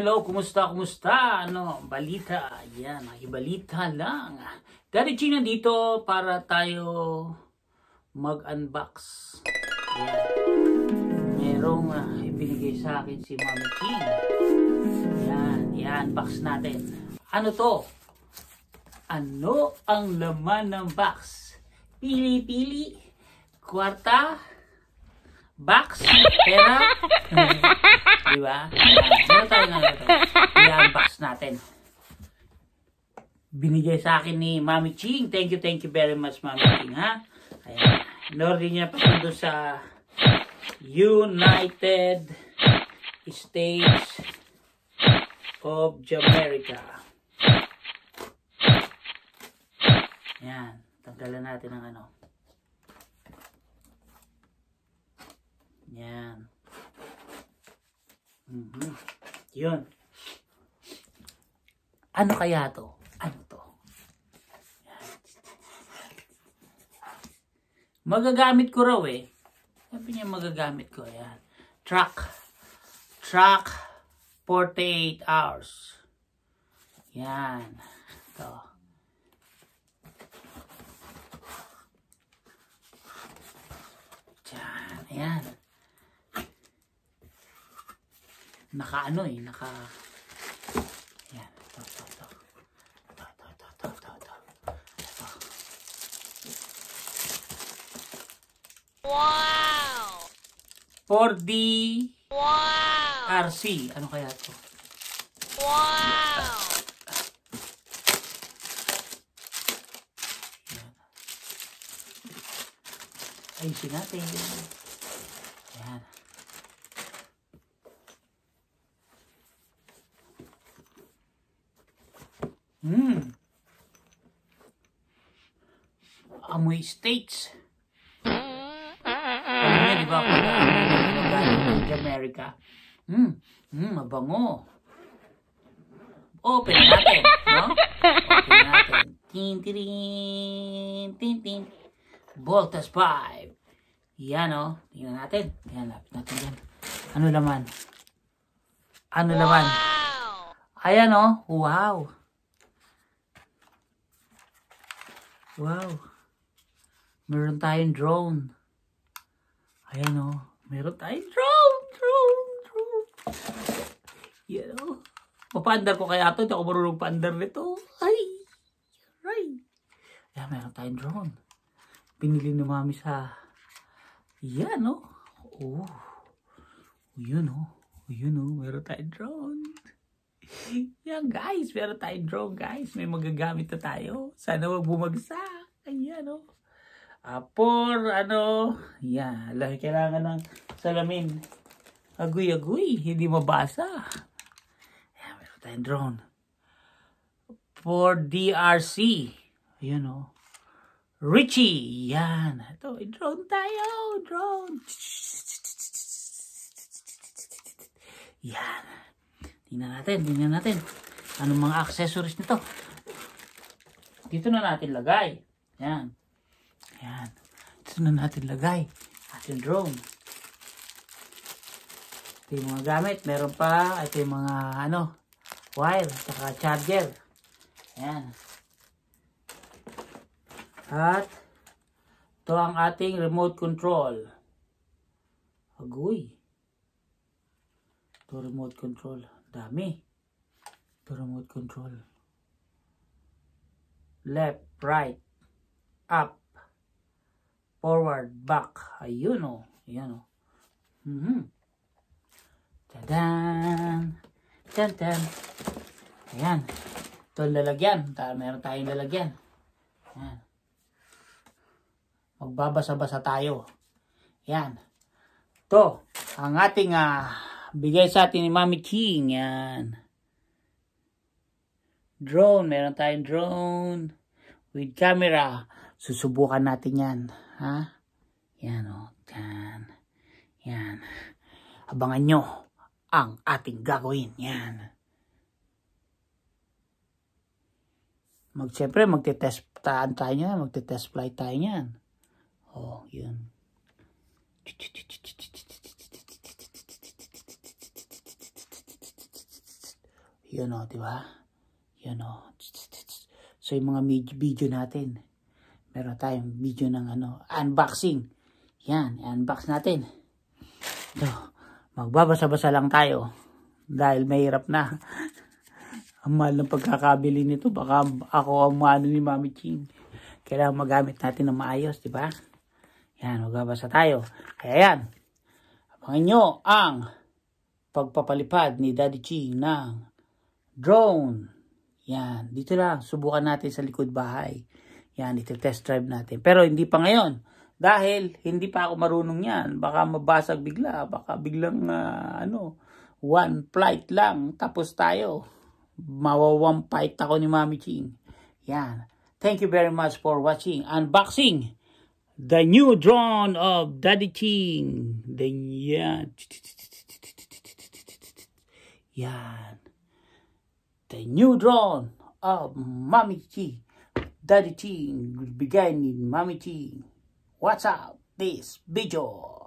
hello, kumusta, kumusta? Ano, balita, yan, ibalita lang. Daddy G dito para tayo mag-unbox. Yan. Merong uh, ibinigay sa akin si Mami King. Yan, i-unbox natin. Ano to? Ano ang laman ng box? Pili-pili, kwarta, box, pero, hmm, di ba? Ano tayo nga ito? I-unbox natin. Binigay sa akin ni Mami Ching. Thank you, thank you very much, Mami Ching, ha? Ayan. Inorder niya pa sa United States of America. Yan. Tanggalan natin ang ano. Yan. Mm-hmm. Yun. Ano kaya to? Ano to? Yan. Magagamit ko raw eh. Sabi niya magagamit ko. Yan. Truck. Truck. 48 hours. Yan. Ito. Yan. naka ano eh, naka yan, to to to to to to to to to ito wow 4D wow RC, ano kaya to wow ayusin natin yan Mmm. Amoy states. Alam niya, di ba? Ano galing Mmm. Mmm, mabango. Open natin, no? Open natin. Tintirin. Tintin. Voltas 5. Yan, oh. Tingnan natin. Yan, lapit natin yan. Ano laman? Ano wow. laman? Ayan, oh. Wow. Wow. Meron tayong drone. Ayan o. Oh. Meron tayong drone. Drone. Drone. Yan o. Oh. ko kaya ito. Hindi ako marunong paandar nito. Ay. Right. Ayan, meron tayong drone. Pinili ni mami sa... Yan o. Oh. Oh. Yun o. Oh. Yun o. Oh. Meron tayong drone. Yan guys, meron tayong drone guys. May magagamit na tayo. Sana wag bumagsak. Ayan o. Oh. Uh, for ano, yan. Alam, kailangan ng salamin. Aguy-aguy, hindi mabasa. Ayan, meron tayong drone. For DRC. Ayan o. Oh. Richie, yan. Ito, eh, drone tayo, drone. Yan. Tingnan natin, tingnan natin. Anong mga accessories nito? Dito na natin lagay. Yan. Yan. Dito na natin lagay. Ating drone. Ito yung mga gamit. Meron pa. Ito yung mga ano, wire. Saka charger. Yan. At ito ang ating remote control. Agoy. Ito remote control. Dami. Ito remote control. Left, right, up, forward, back. Ayun o. Oh. Ayan o. Oh. Mm -hmm. Tadaan! Tantan! Ayan. Ito ang lalagyan. Meron tayong lalagyan. Ayan. Magbabasa-basa tayo. Ayan. Ito, ang ating uh, Bigay sa atin ni Mami King. Yan. Drone. Meron tayong drone. With camera. Susubukan natin yan. Ha? Yan o. Oh, yan. Yan. Abangan nyo ang ating gagawin. Yan. Mag, siyempre, magte-test taan tayo niyan. Magte-test flight tayo niyan. Oh, yun. Ch -ch -ch Yun o, oh, di ba? Yun o. Oh. So, yung mga video natin. Meron tayong video ng ano, unboxing. Yan, unbox natin. So, magbabasa-basa lang tayo. Dahil mahirap na. ang mahal ng pagkakabili nito. Baka ako ang maano ni Mami Ching. Kailangan magamit natin ng maayos, di ba? Yan, magbabasa tayo. Kaya yan. Abangan nyo ang pagpapalipad ni Daddy Ching ng drone. Yan, dito lang. Subukan natin sa likod bahay. Yan, ito test drive natin. Pero hindi pa ngayon. Dahil hindi pa ako marunong yan. Baka mabasag bigla. Baka biglang uh, ano, one flight lang. Tapos tayo. Mawawang fight ako ni Mami Ching. Yan. Thank you very much for watching. Unboxing the new drone of Daddy Ching. Then yeah. Yan. The new drone of Mommy T, Daddy T began in Mommy T. What's up? This Bijoy.